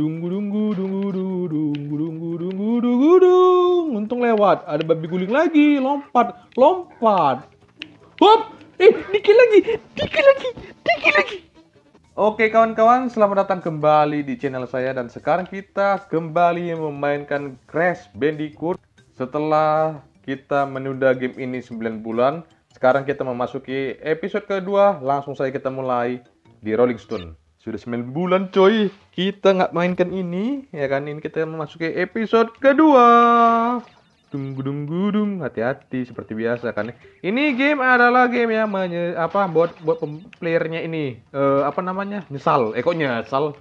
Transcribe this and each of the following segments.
Dunggu dunggu dunggu dunggu dunggu dunggu dunggu dunggu Untung lewat. Ada babi guling lagi. Lompat, lompat. Hop! Eh, dikit lagi, dikit lagi, dikit lagi. Oke kawan-kawan, selamat datang kembali di channel saya dan sekarang kita kembali memainkan Crash Bandicoot. Setelah kita menunda game ini 9 bulan, sekarang kita memasuki episode kedua, langsung saja kita mulai di Rolling Stone. Sudah 9 bulan coy, kita nggak mainkan ini, ya kan? Ini kita memasuki episode kedua. Tunggu tunggu dung, hati-hati seperti biasa kan. Ini game adalah game yang menye, apa buat buat playernya ini uh, apa namanya? Nyesal. Eh kok nyesal?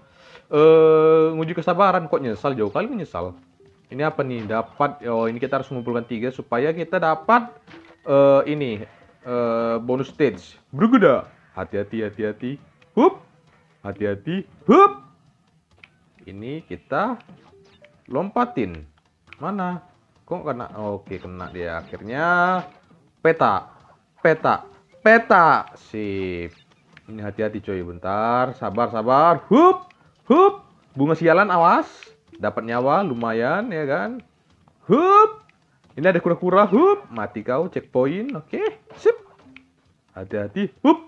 Eh nguji kesabaran kok nyesal jauh kali nyesal. Ini apa nih? Dapat oh ini kita harus mengumpulkan tiga supaya kita dapat uh, ini uh, bonus stage. Berguda. Hati-hati hati-hati. Hup hati-hati hup ini kita lompatin mana kok kena oke kena dia akhirnya peta peta peta sip ini hati-hati coy bentar sabar sabar hup hup bunga sialan awas dapat nyawa lumayan ya kan hup ini ada kura-kura hup mati kau checkpoint oke sip hati-hati hup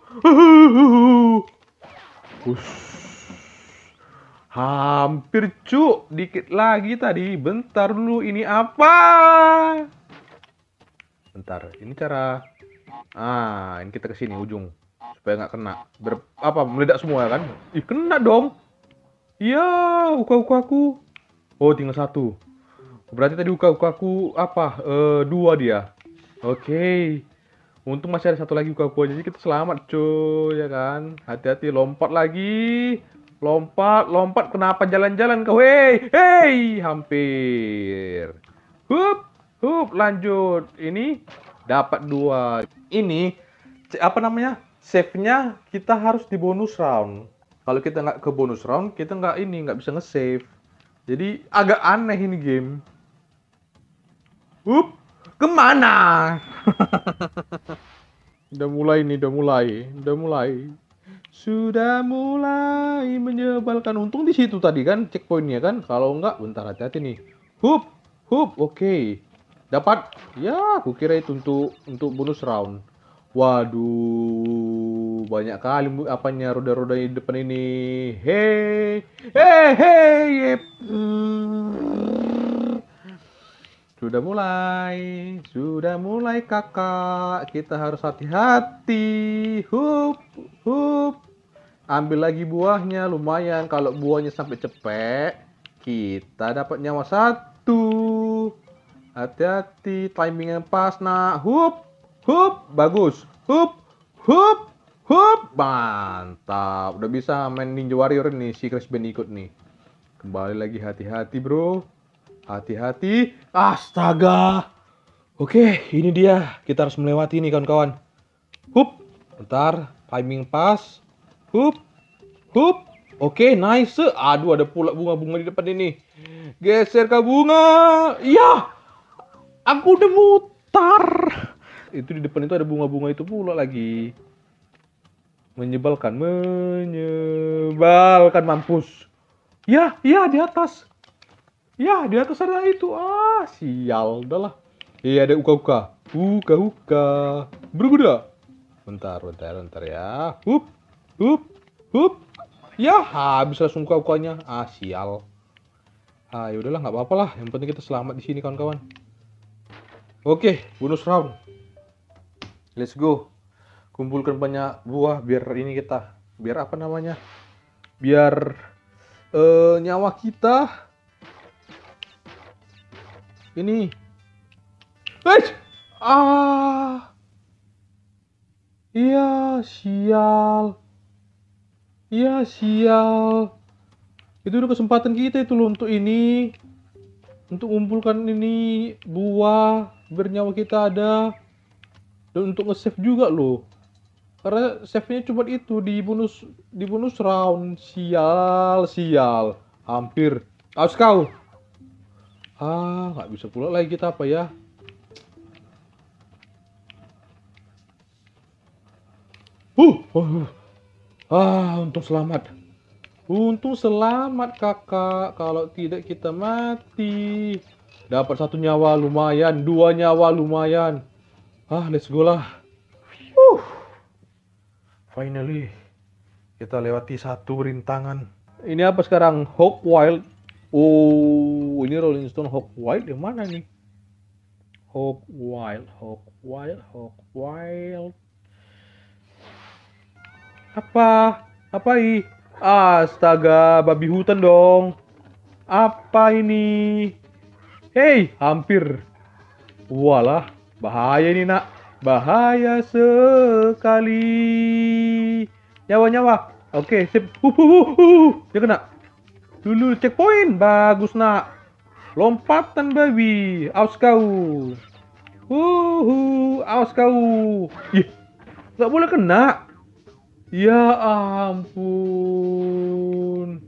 Hampir cu, dikit lagi tadi. Bentar dulu, ini apa? Bentar, ini cara. Ah, ini kita ke sini ujung supaya nggak kena. Ber apa meledak semua kan? Ih, kena dong. Iya, uka-uka aku. Oh, tinggal satu. Berarti tadi uka-uka aku apa? E, dua dia. Oke. Okay. Untung masih ada satu lagi buka buahnya jadi kita selamat cuy ya kan. Hati-hati lompat lagi. Lompat, lompat kenapa jalan-jalan kau? Hei, hei, hampir. Hup, hup, lanjut. Ini dapat dua. Ini apa namanya? Save-nya kita harus di bonus round. Kalau kita nggak ke bonus round, kita nggak ini nggak bisa nge-save. Jadi agak aneh ini game. Hup, Kemana? udah mulai nih, udah mulai, udah mulai. Sudah mulai menyebalkan. Untung di situ tadi kan checkpointnya kan. Kalau enggak, bentar hati-hati nih. Hup, hup, oke. Okay. Dapat. Ya, aku kira itu untuk untuk bonus round. Waduh, banyak kali apanya roda-roda di depan ini. Hei, hei, hei, yep. Sudah mulai, sudah mulai kakak. Kita harus hati-hati. Hup, hup. Ambil lagi buahnya, lumayan. Kalau buahnya sampai cepet, kita dapat nyawa satu. Hati-hati, timing yang pas. Nah, hup, hup. Bagus. Hup, hup, hup. Mantap. Udah bisa main Ninja Warrior nih, si Crash ikut nih. Kembali lagi hati-hati bro. Hati-hati. Astaga. Oke, ini dia. Kita harus melewati ini kawan-kawan. Hup. Bentar. timing pas Hup. Hup. Oke, nice. Aduh, ada pula bunga-bunga di depan ini. Geser ke bunga. ya Aku udah mutar. Itu di depan itu ada bunga-bunga itu pula lagi. Menyebalkan. Menyebalkan. Mampus. Ya, ya di atas. Ya, di atas ada itu. Ah, sial. lah. Iya, ada uka-uka. Uka-uka. Berbeda. Bentar, bentar, bentar ya. Hup, hup, hup. Ya, habis langsung uka-ukanya. Ah, sial. Ah, ya udahlah, nggak apa-apa lah. Yang penting kita selamat di sini, kawan-kawan. Oke, bonus round. Let's go. Kumpulkan banyak buah biar ini kita. Biar apa namanya? Biar uh, nyawa kita ini. wait, Ah. Iya, sial. Iya, sial. Itu udah kesempatan kita itu loh untuk ini. Untuk mengumpulkan ini buah bernyawa kita ada. Dan untuk nge-save juga loh. Karena save-nya cuma itu di bonus di bonus round. Sial, sial. Hampir. Aus kau. Ah, nggak bisa pula lagi kita apa ya? Uh, uh, uh. Ah, untung selamat. Untung selamat kakak. Kalau tidak kita mati. Dapat satu nyawa lumayan, dua nyawa lumayan. Ah, let's go lah. Uh. Finally, kita lewati satu rintangan. Ini apa sekarang? Hope Wild Oh, ini Rolling Stone Hawk Wild yang mana nih? Hawk Wild, Hawk Wild, Hawk Wild. Apa? Apa ini? Astaga, babi hutan dong. Apa ini? Hei, hampir. Walah, bahaya ini nak. Bahaya sekali. Nyawa-nyawa. Oke, sip. Uh, Dia kena. Dulu checkpoint, bagus nak. Lompatan babi, aus kau. Uhu, aus kau. Ih, nggak boleh kena. Ya ampun.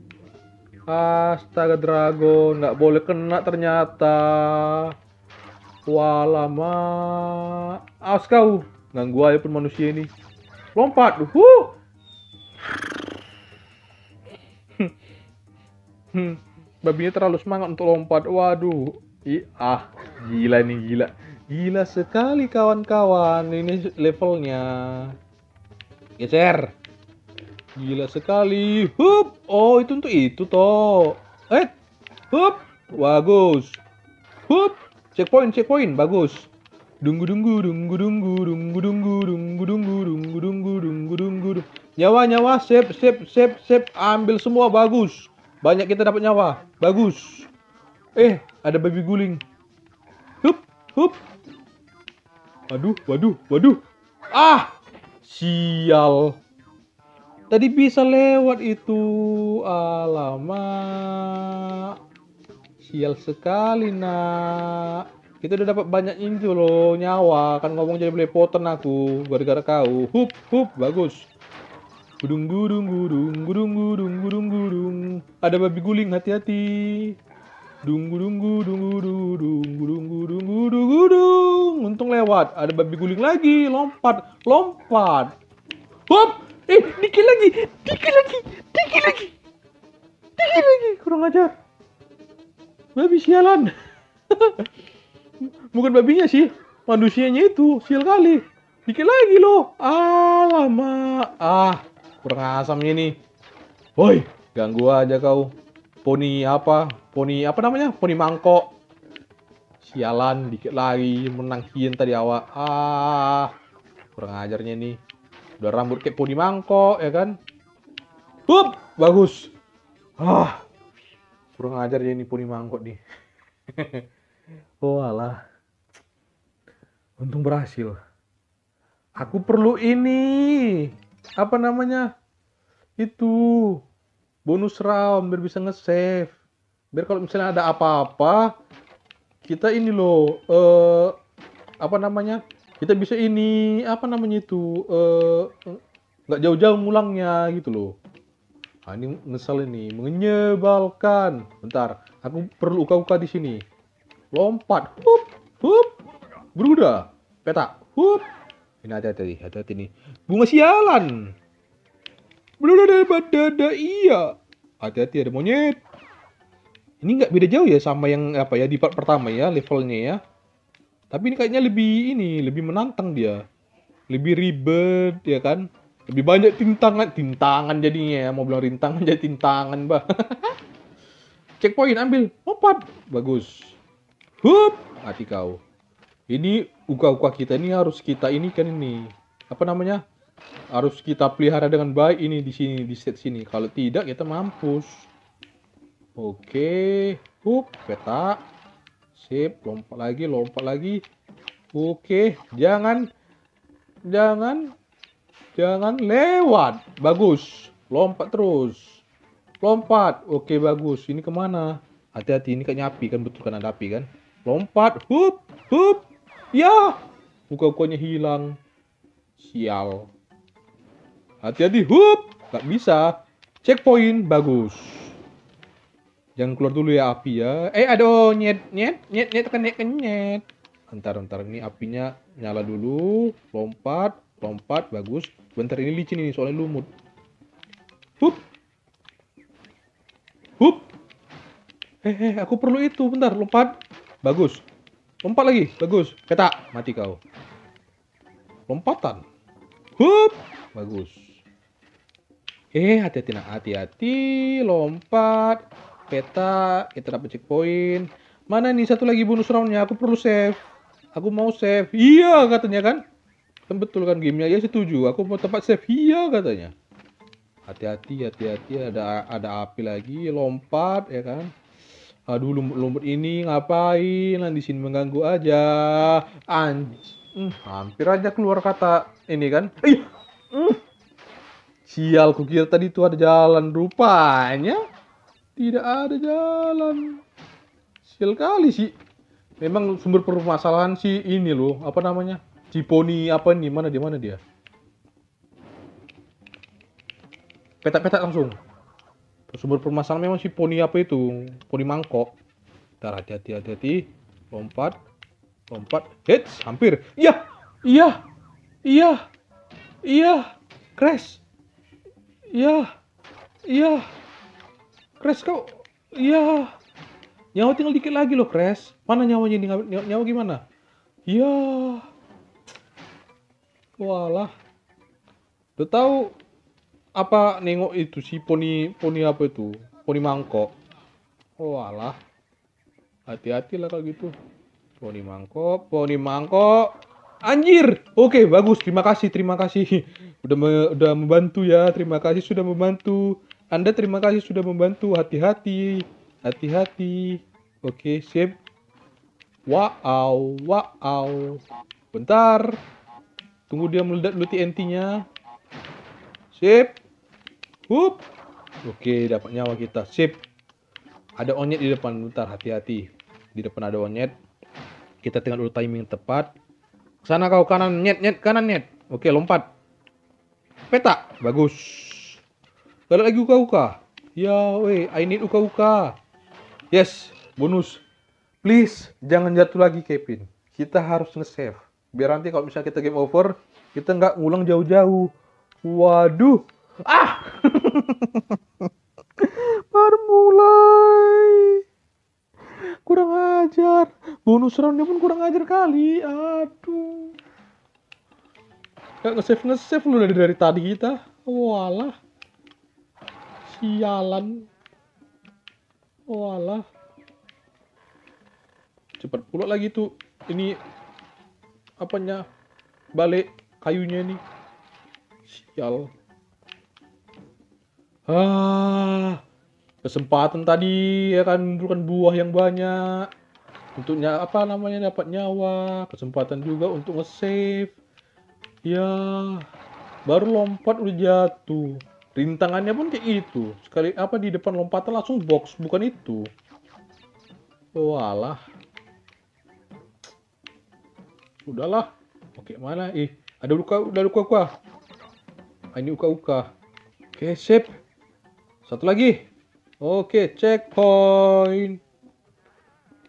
Astaga dragon, nggak boleh kena ternyata. Walama, aus kau. Ganggu aja pun manusia ini. Lompat, uhuh. hmm, babinya terlalu semangat untuk lompat waduh I, ah gila nih gila gila sekali kawan-kawan ini levelnya geser gila sekali hup oh itu untuk itu toh eh hup bagus hup checkpoint checkpoint bagus Dunggu dunggu dunggu dunggu dunggu dunggu dunggu dunggu dunggu dunggu. dunggu dunggu. nyawa nyawa sip sip sip sip ambil semua bagus banyak kita dapat nyawa. Bagus. Eh, ada babi guling. Hup, hup. Waduh, waduh, waduh. Ah! Sial. Tadi bisa lewat itu. Alamak. Sial sekali, nak. Kita udah dapat banyak itu loh, nyawa. Kan ngomong jadi belepotan aku. Gara-gara kau. Hup, hup. Bagus. Gudung, gudung, gudung ada babi guling hati-hati Dunggu, dunggu, dunggu, dunggu, dunggu, dunggu, dunggu, dunggu. dunggu Untung lewat. Ada babi guling lagi. Lompat, lompat. Hop! Eh, dikit lagi, dikit lagi, dikit lagi, dikit lagi. Kurang ajar. Babi sialan. Bukan babinya sih, manusianya itu sial kali. Dikit lagi loh. Alamak. Ah, kurang asam ini. Woi, Ganggu aja kau. Poni apa? Poni apa namanya? Poni mangkok. Sialan, dikit lagi menang Hien tadi awak. Ah, kurang ajarnya nih. Udah rambut kayak poni mangkok ya kan? Hup, bagus. Ah, kurang ajar ya ini poni mangkok nih. oh alah. Untung berhasil. Aku perlu ini. Apa namanya? Itu bonus round biar bisa nge-save. Biar kalau misalnya ada apa-apa kita ini loh eh uh, apa namanya? Kita bisa ini apa namanya itu eh uh, nggak jauh-jauh ngulangnya gitu loh. Nah, ini ngesel ini menyebalkan. Bentar, aku perlu uka-uka di sini. Lompat, hup, hup, beruda, petak, hup. Ini hati-hati, hati-hati nih. Bunga sialan. Badada iya. Hati-hati ada monyet. Ini nggak beda jauh ya sama yang apa ya di part pertama ya levelnya ya. Tapi ini kayaknya lebih ini lebih menantang dia. Lebih ribet ya kan. Lebih banyak tintangan, tintangan jadinya ya. Mau bilang rintangan jadi tintangan, Bah. cek poin ambil. Lompat. Bagus. Hup, hati kau. Ini uka-uka kita ini harus kita ini kan ini. Apa namanya? harus kita pelihara dengan baik ini di sini di set sini kalau tidak kita mampus oke hup peta sip lompat lagi lompat lagi oke jangan jangan jangan lewat bagus lompat terus lompat oke bagus ini kemana hati-hati ini kayaknya api kan betul kan ada api kan lompat hup hup ya buka-bukanya hilang sial Hati-hati, hup. Gak bisa. Checkpoint, bagus. Jangan keluar dulu ya api ya. Eh, aduh, nyet, nyet, nyet, nyet, nyet nyet, Ntar, ntar, ini apinya nyala dulu. Lompat, lompat, bagus. Bentar ini licin ini, soalnya lumut. Hup. Hup. Eh, eh, aku perlu itu. Bentar, lompat. Bagus. Lompat lagi, bagus. Ketak, mati kau. Lompatan. Hup. Bagus. Eh, hati-hati nah, hati-hati, lompat, peta, kita dapat checkpoint. Mana nih satu lagi bonus roundnya? Aku perlu save. Aku mau save. Iya katanya kan? Kan betul kan gamenya? Ya setuju. Aku mau tempat save. Iya katanya. Hati-hati, hati-hati. Ada ada api lagi. Lompat ya kan? Aduh, lumut-lumut ini ngapain? Nanti sini mengganggu aja. Anj. Hmm, hampir aja keluar kata ini kan. Ih. Iya. Hmm. Sial, kukira tadi itu ada jalan. Rupanya tidak ada jalan. Sial kali sih. Memang sumber permasalahan si ini loh, apa namanya? Ciponi apa ini? Mana dia? Mana dia? Petak-petak langsung. Sumber permasalahan memang si poni apa itu? Poni mangkok. Ntar hati-hati, hati-hati. Lompat. Lompat. Hits, hampir. Iya. Iya. Iya. Iya. Crash. Iya. Iya. Kres kau. Iya. Nyawa tinggal dikit lagi loh, Kres. Mana nyawanya ini? Nyawa, gimana? Iya. Walah. Udah tahu apa nengok itu si poni poni apa itu? Poni mangkok. Walah. Hati-hati lah kalau gitu. Poni mangkok, poni mangkok. Anjir. Oke, bagus. Terima kasih, terima kasih udah me, udah membantu ya. Terima kasih sudah membantu. Anda terima kasih sudah membantu. Hati-hati. Hati-hati. Oke, sip. Wow, wow. Bentar. Tunggu dia meledak dulu TNT-nya. Sip. Hup. Oke, dapat nyawa kita. Sip. Ada onyet di depan. Bentar, hati-hati. Di depan ada onyet. Kita tinggal dulu timing tepat. Sana kau kanan, nyet, nyet, kanan, nyet. Oke, lompat. Peta, bagus. Kalau lagi uka-uka. Ya, we. I need uka-uka. Yes, bonus. Please, jangan jatuh lagi, Kevin. Kita harus nge-save. Biar nanti kalau misalnya kita game over, kita nggak ngulang jauh-jauh. Waduh. Ah! Baru mulai. Kurang ajar. Bonus roundnya pun kurang ajar kali. Aduh. Gak nge-save nge-save lu dari, dari tadi kita. Walah. Oh, Sialan. Walah. Oh, Cepat pula lagi tuh. Ini apanya? Balik kayunya ini. Sial. Ah. Kesempatan tadi ya kan bukan buah yang banyak. Untuknya apa namanya dapat nyawa, kesempatan juga untuk nge-save ya baru lompat udah jatuh rintangannya pun kayak itu sekali apa di depan lompatan langsung box bukan itu walah oh, udahlah oke mana ih ada luka ada luka gua ah, ini uka uka oke sip satu lagi oke checkpoint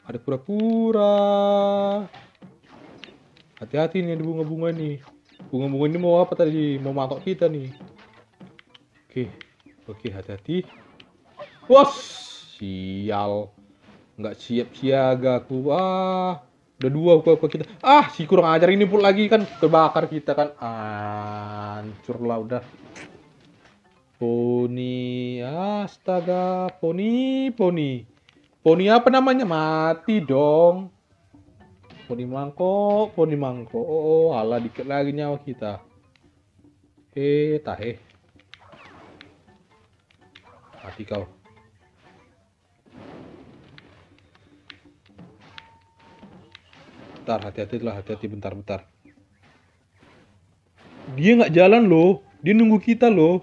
ada kura-kura hati-hati nih ada bunga-bunga nih bunga-bunga ini mau apa tadi mau matok kita nih oke oke hati-hati wah sial nggak siap siaga aku ah udah dua aku aku kita ah si kurang ajar ini pun lagi kan terbakar kita kan hancur lah udah poni astaga poni poni poni apa namanya mati dong Poni mangkok, poni mangkok. Oh, oh, ala dikit lagi nyawa kita. Eh, tahe. Eh. Mati kau. Bentar, hati-hati lah, hati-hati bentar, bentar. Dia nggak jalan loh, dia nunggu kita loh.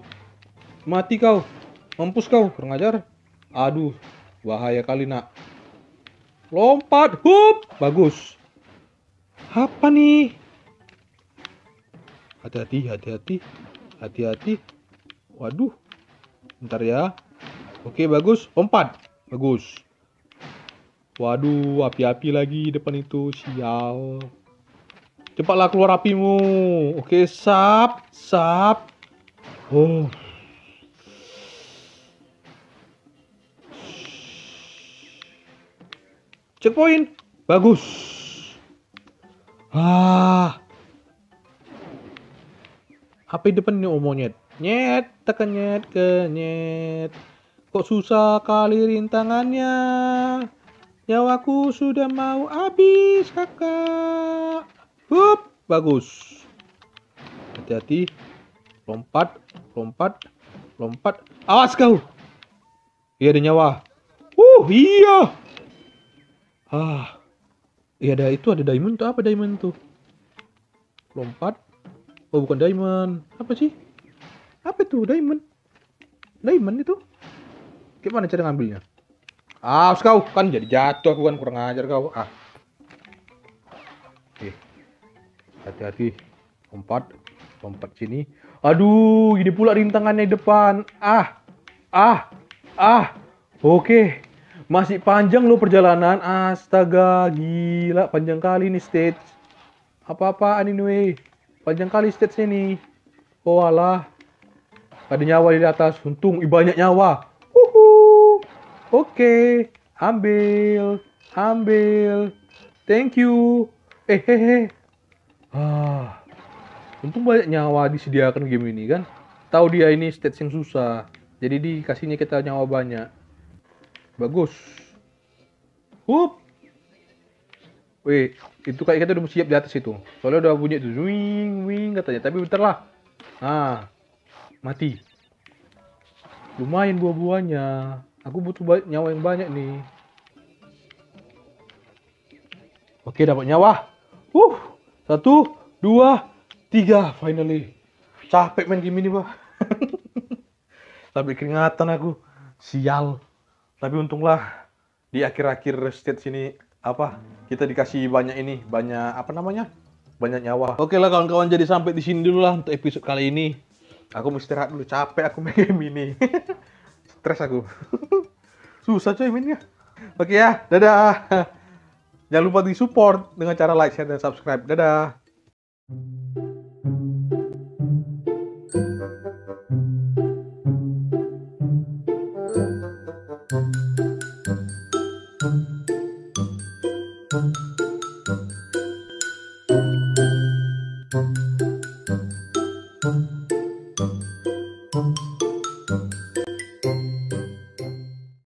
Mati kau, mampus kau, kurang ajar. Aduh, bahaya kali nak. Lompat, hup, bagus apa nih hati-hati hati-hati hati-hati waduh ntar ya oke bagus empat bagus waduh api-api lagi depan itu sial cepatlah keluar apimu oke sap sap oh checkpoint bagus Wah. Apa depan ini omo nyet? Nyet, tekan nyet ke nyet. Kok susah kali rintangannya? Nyawaku sudah mau habis, kakak. Hup, bagus. Hati-hati. Lompat, lompat, lompat. Awas kau. Iya ada nyawa. Uh, iya. Ah. Iya ada itu ada diamond tuh apa diamond tuh? Lompat? Oh bukan diamond. Apa sih? Apa itu diamond? Diamond itu? Gimana cara ngambilnya? Ah, kau kan jadi jatuh aku kan kurang ajar kau. Ah. Oke. Hati-hati. Lompat. Lompat sini. Aduh, ini pula rintangannya depan. Ah. Ah. Ah. Oke. Masih panjang loh perjalanan. Astaga, gila. Panjang kali nih stage. Apa-apaan anyway. Panjang kali stage ini. Oh alah. Ada nyawa di atas. Untung banyak nyawa. Uhuh. Oke. Okay. Ambil. Ambil. Thank you. Eh, hehe. Ah. Untung banyak nyawa disediakan game ini kan. Tahu dia ini stage yang susah. Jadi dikasihnya kita nyawa banyak. Bagus. Up. Wih, itu kayak kita udah siap di atas itu. Soalnya udah bunyi itu wing wing katanya. Tapi bentar lah. Nah, mati. Lumayan buah-buahnya. Aku butuh nyawa yang banyak nih. Oke, dapat nyawa. Uh, satu, dua, tiga, finally. Capek main game ini, Pak. Tapi keringatan aku. Sial. Tapi untunglah di akhir-akhir stage sini apa kita dikasih banyak ini, banyak apa namanya? Banyak nyawa. Oke lah kawan-kawan jadi sampai di sini dulu lah untuk episode kali ini. Aku mau istirahat dulu, capek aku main game ini. Stres aku. Susah coy mainnya. Oke ya, dadah. Jangan lupa di support dengan cara like, share, dan subscribe. Dadah.